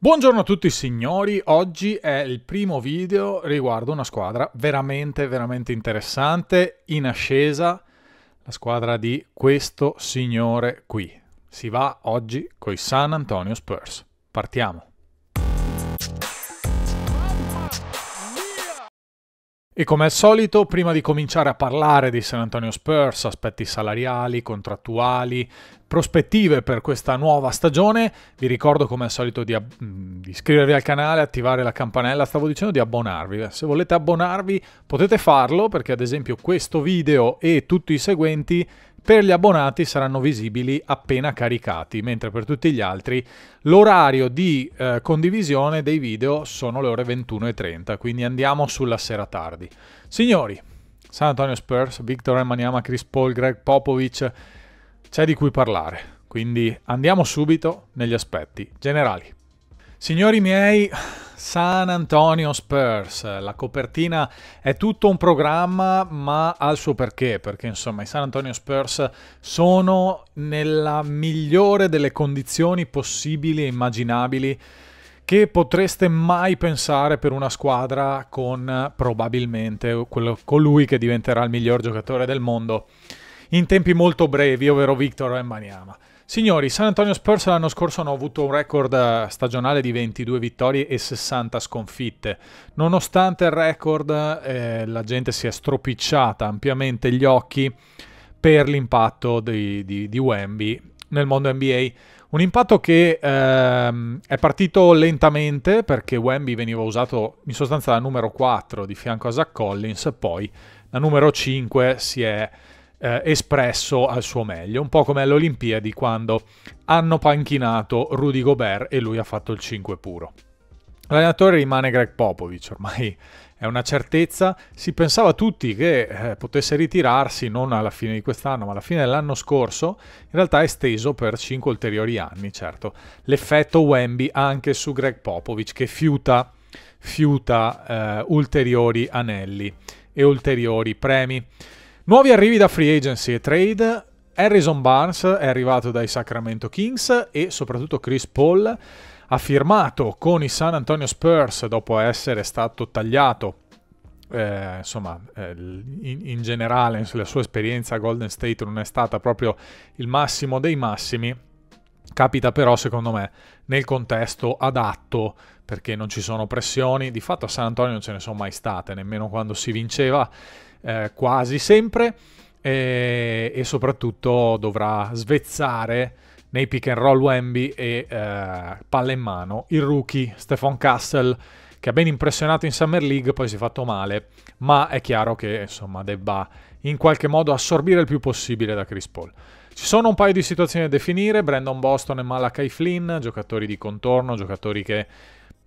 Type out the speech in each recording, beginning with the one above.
Buongiorno a tutti signori, oggi è il primo video riguardo una squadra veramente veramente interessante in ascesa, la squadra di questo signore qui. Si va oggi con i San Antonio Spurs. Partiamo. E come al solito, prima di cominciare a parlare di San Antonio Spurs, aspetti salariali, contrattuali, prospettive per questa nuova stagione, vi ricordo come al solito di, mm, di, iscrivervi al canale, attivare la campanella, stavo dicendo di abbonarvi. Se volete abbonarvi potete farlo perché ad esempio questo video e tutti i seguenti per gli abbonati saranno visibili appena caricati, mentre per tutti gli altri l'orario di eh, condivisione dei video sono le ore 21.30, quindi andiamo sulla sera tardi. Signori, San Antonio Spurs, Victor Emaniama, Chris Paul, Greg Popovic, c'è di cui parlare, quindi andiamo subito negli aspetti generali. Signori miei, San Antonio Spurs, la copertina è tutto un programma ma ha il suo perché, perché insomma i San Antonio Spurs sono nella migliore delle condizioni possibili e immaginabili che potreste mai pensare per una squadra con probabilmente quello, colui che diventerà il miglior giocatore del mondo in tempi molto brevi, ovvero Victor Wembanyama. Signori, San Antonio Spurs l'anno scorso hanno avuto un record eh, stagionale di 22 vittorie e 60 sconfitte. Nonostante il record, eh, la gente si è stropicciata ampiamente gli occhi per l'impatto di, di, di Wemby nel mondo NBA. Un impatto che ehm, è partito lentamente perché Wemby veniva usato in sostanza da numero 4 di fianco a Zach Collins, poi da numero 5 si è eh, espresso al suo meglio, un po' come alle Olimpiadi quando hanno panchinato Rudy Gobert e lui ha fatto il 5 puro. L'allenatore rimane Greg Popovic, ormai è una certezza, si pensava tutti che eh, potesse ritirarsi non alla fine di quest'anno ma alla fine dell'anno scorso, in realtà è esteso per 5 ulteriori anni, certo. L'effetto Wemby anche su Greg Popovic che fiuta, fiuta eh, ulteriori anelli e ulteriori premi. Nuovi arrivi da free agency e trade. Harrison Barnes è arrivato dai Sacramento Kings e soprattutto Chris Paul ha firmato con i San Antonio Spurs dopo essere stato tagliato eh, insomma, eh, in, in, generale la sua esperienza a Golden State non è stata proprio il massimo dei massimi. Capita però, secondo me, nel contesto adatto perché non ci sono pressioni. Di fatto a San Antonio non ce ne sono mai state, nemmeno quando si vinceva. Eh, quasi sempre e, e, soprattutto dovrà svezzare nei pick and roll Wemby e eh, palla in mano il rookie Stefan Castle che ha ben impressionato in Summer League, poi si è fatto male, ma è chiaro che insomma debba in qualche modo assorbire il più possibile da Chris Paul. Ci sono un paio di situazioni da definire, Brandon Boston e Malachi Flynn, giocatori di contorno, giocatori che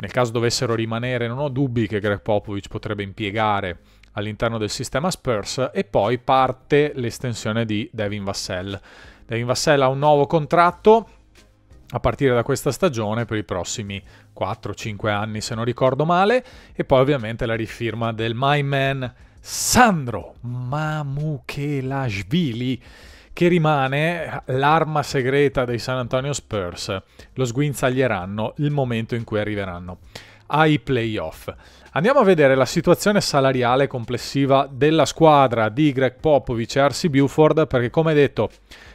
nel caso dovessero rimanere non ho dubbi che Greg Popovich potrebbe impiegare all'interno del sistema Spurs e poi parte l'estensione di Devin Vassell. Devin Vassell ha un nuovo contratto a partire da questa stagione per i prossimi 4-5 anni se non ricordo male e poi ovviamente la rifirma del My Man Sandro Mamukelashvili che rimane l'arma segreta dei San Antonio Spurs. Lo sguinzaglieranno il momento in cui arriveranno ai playoff. Andiamo a vedere la situazione salariale complessiva della squadra di Greg Popovic e RC Buford perché come detto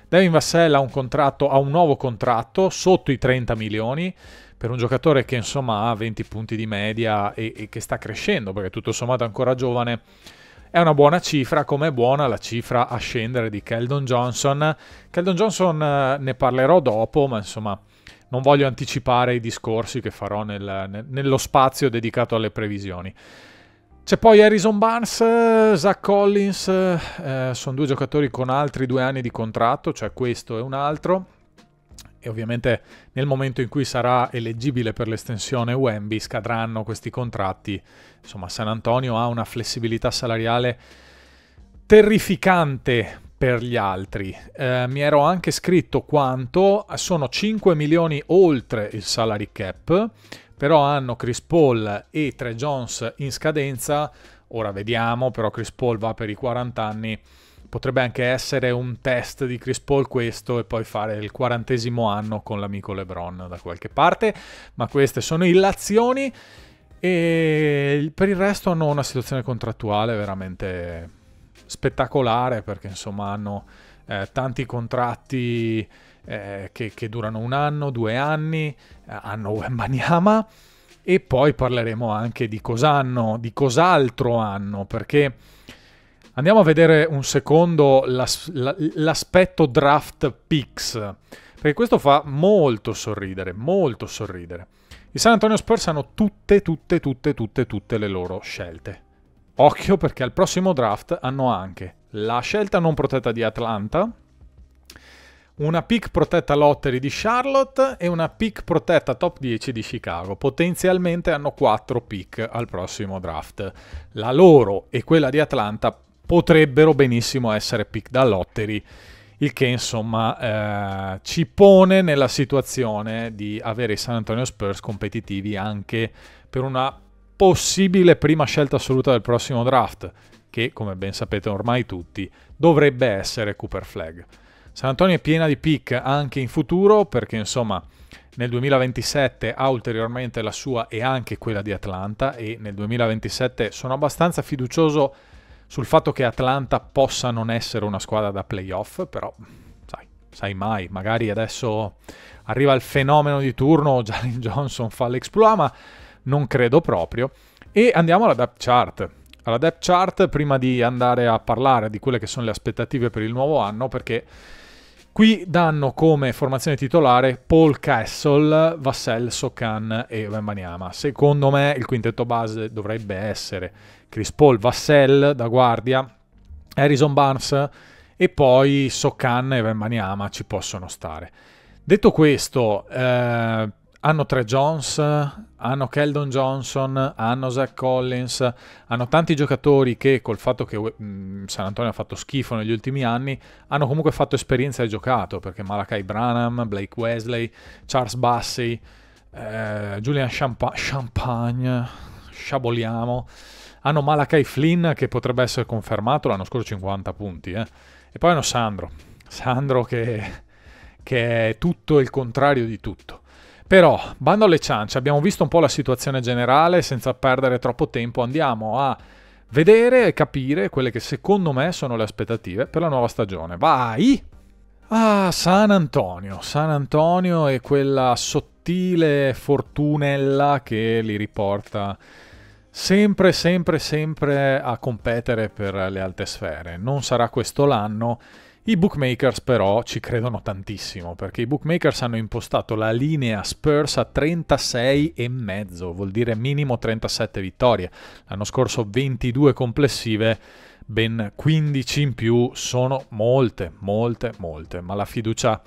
Devin Vassell ha un, contratto, ha un nuovo contratto sotto i 30 milioni per un giocatore che insomma ha 20 punti di media e, e che sta crescendo perché tutto sommato è ancora giovane è una buona cifra, come è buona la cifra a scendere di Keldon Johnson. Keldon Johnson eh, ne parlerò dopo, ma insomma non voglio anticipare i discorsi che farò nel, nel, nello spazio dedicato alle previsioni. C'è poi Harrison Barnes, eh, Zach Collins, eh, sono due giocatori con altri due anni di contratto, cioè questo e un altro. E ovviamente nel momento in cui sarà eleggibile per l'estensione Wemby scadranno questi contratti. Insomma, San Antonio ha una flessibilità salariale terrificante per gli altri. Eh, mi ero anche scritto quanto sono 5 milioni oltre il salary cap, però hanno Chris Paul e Tre Jones in scadenza. Ora vediamo, però Chris Paul va per i 40 anni. Potrebbe anche essere un test di Chris Paul questo e poi fare il quarantesimo anno con l'amico LeBron da qualche parte, ma queste sono illazioni e per il resto hanno una situazione contrattuale veramente spettacolare perché insomma hanno eh, tanti contratti eh, che, che, durano un anno, due anni, eh, hanno Wembanyama e poi parleremo anche di cos'hanno, di cos'altro hanno perché andiamo a vedere un secondo l'as- l'aspetto draft picks perché questo fa molto sorridere, molto sorridere. I San Antonio Spurs hanno tutte, tutte, tutte, tutte, tutte le loro scelte Occhio perché al prossimo draft hanno anche la scelta non protetta di Atlanta, una pick protetta lottery di Charlotte e una pick protetta top 10 di Chicago. Potenzialmente hanno 4 pick al prossimo draft. La loro e quella di Atlanta potrebbero benissimo essere pick da lottery, il che insomma eh, ci pone nella situazione di avere i San Antonio Spurs competitivi anche per una possibile prima scelta assoluta del prossimo draft, che come ben sapete ormai tutti dovrebbe essere Cooper Flag. San Antonio è piena di pick anche in futuro perché insomma nel 2027 ha ulteriormente la sua e anche quella di Atlanta e nel 2027 sono abbastanza fiducioso sul fatto che Atlanta possa non essere una squadra da playoff, però sai, sai mai, magari adesso arriva il fenomeno di turno, Jalen Johnson fa l'exploit, ma non credo proprio. E andiamo alla depth chart. Alla depth chart, prima di andare a parlare di quelle che sono le aspettative per il nuovo anno, perché qui danno come formazione titolare Paul Castle, Vassell, Sokan e Wembanyama. Secondo me il quintetto base dovrebbe essere Chris Paul, Vassell da guardia, Harrison Barnes e poi Sokan e Wembanyama ci possono stare. Detto questo, eh, hanno tre Jones, hanno Keldon Johnson, hanno Zach Collins, hanno tanti giocatori che col fatto che mm, San Antonio ha fatto schifo negli ultimi anni, hanno comunque fatto esperienza e giocato, perché Malachi Branham, Blake Wesley, Charles Bassey, eh, Julian Champa- Champagne, sciaboliamo, hanno Malachi Flynn che potrebbe essere confermato, l'anno scorso 50 punti, eh. e poi hanno Sandro, Sandro che, che è tutto il contrario di tutto però, bando alle ciance, abbiamo visto un po' la situazione generale, senza perdere troppo tempo andiamo a vedere e capire quelle che secondo me sono le aspettative per la nuova stagione. Vai! Ah, San Antonio. San Antonio e quella sottile fortunella che li riporta sempre, sempre, sempre a competere per le alte sfere. Non sarà questo l'anno i bookmakers però ci credono tantissimo perché i bookmakers hanno impostato la linea Spurs a 36,5, vuol dire minimo 37 vittorie. L'anno scorso 22 complessive, ben 15 in più, sono molte, molte, molte, ma la fiducia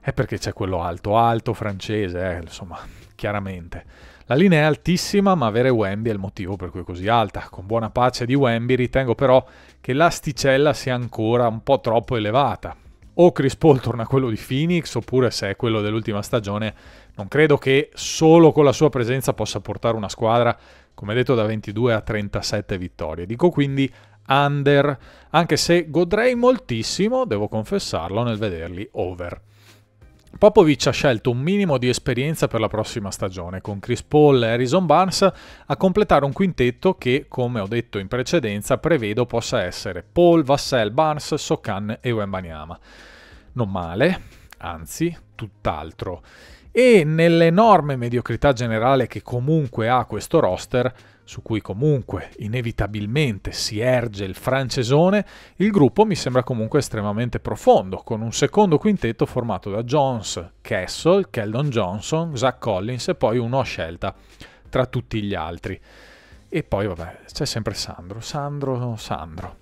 è perché c'è quello alto, alto francese, eh, insomma, chiaramente. La linea è altissima, ma avere Wemby è il motivo per cui è così alta. Con buona pace di Wemby ritengo però che l'asticella sia ancora un po' troppo elevata. O Chris Paul torna quello di Phoenix, oppure se è quello dell'ultima stagione, non credo che solo con la sua presenza possa portare una squadra, come detto, da 22 a 37 vittorie. Dico quindi under, anche se godrei moltissimo, devo confessarlo, nel vederli over. Popovic ha scelto un minimo di esperienza per la prossima stagione, con Chris Paul e Harrison Barnes a completare un quintetto che, come ho detto in precedenza, prevedo possa essere Paul, Vassell, Barnes, Sokan e Wembanyama. Non male, anzi, tutt'altro. E nell'enorme mediocrità generale che comunque ha questo roster, su cui comunque inevitabilmente si erge il francesone, il gruppo mi sembra comunque estremamente profondo, con un secondo quintetto formato da Jones, Castle, Keldon Johnson, Zach Collins e poi uno a scelta tra tutti gli altri. E poi vabbè, c'è sempre Sandro, Sandro, Sandro.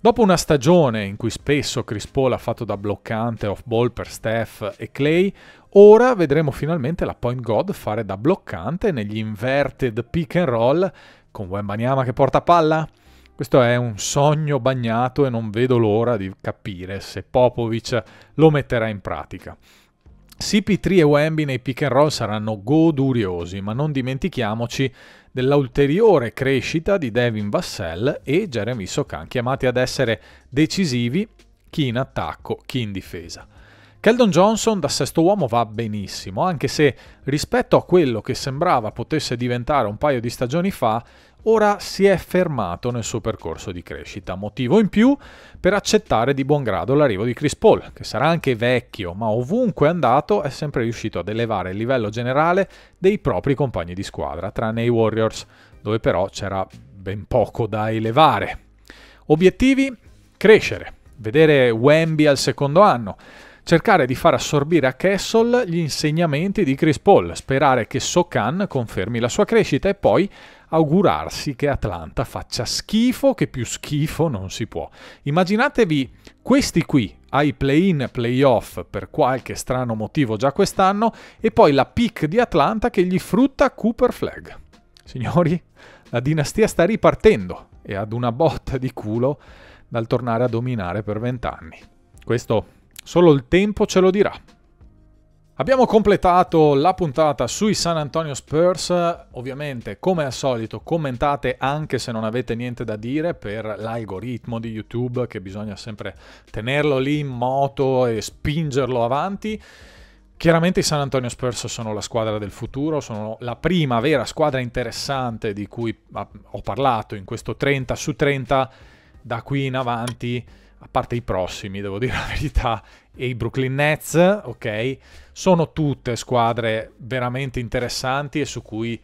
Dopo una stagione in cui spesso Chris Paul ha fatto da bloccante off-ball per Steph e Clay, Ora vedremo finalmente la Point God fare da bloccante negli inverted pick and roll con Wembanyama che porta palla. Questo è un sogno bagnato e non vedo l'ora di capire se Popovic lo metterà in pratica. CP3 e Wemby nei pick and roll saranno goduriosi, ma non dimentichiamoci dell'ulteriore crescita di Devin Vassell e Jeremy Sokan, chiamati ad essere decisivi chi in attacco, chi in difesa. Keldon Johnson da sesto uomo va benissimo, anche se rispetto a quello che sembrava potesse diventare un paio di stagioni fa, ora si è fermato nel suo percorso di crescita, motivo in più per accettare di buon grado l'arrivo di Chris Paul, che sarà anche vecchio, ma ovunque è andato è sempre riuscito ad elevare il livello generale dei propri compagni di squadra, tranne i Warriors, dove però c'era ben poco da elevare. Obiettivi? Crescere, vedere Wemby al secondo anno, cercare di far assorbire a Kessel gli insegnamenti di Chris Paul, sperare che Sokan confermi la sua crescita e poi augurarsi che Atlanta faccia schifo, che più schifo non si può. Immaginatevi questi qui ai play-in, play-off per qualche strano motivo già quest'anno e poi la pick di Atlanta che gli frutta Cooper Flag. Signori, la dinastia sta ripartendo e ad una botta di culo dal tornare a dominare per vent'anni. Questo Solo il tempo ce lo dirà. Abbiamo completato la puntata sui San Antonio Spurs, ovviamente come al solito commentate anche se non avete niente da dire per l'algoritmo di YouTube che bisogna sempre tenerlo lì in moto e spingerlo avanti. Chiaramente i San Antonio Spurs sono la squadra del futuro, sono la prima vera squadra interessante di cui ah, ho parlato in questo 30 su 30 da qui in avanti a parte i prossimi, devo dire la verità, e i Brooklyn Nets, ok? Sono tutte squadre veramente interessanti e su cui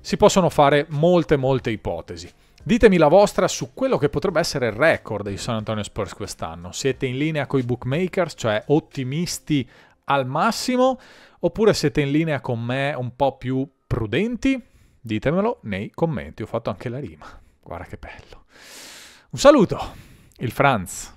si possono fare molte, molte ipotesi. Ditemi la vostra su quello che potrebbe essere il record dei San Antonio Spurs quest'anno. Siete in linea con i bookmakers, cioè ottimisti al massimo, oppure siete in linea con me un po' più prudenti? Ditemelo nei commenti, ho fatto anche la rima. Guarda che bello. Un saluto! Il Franz.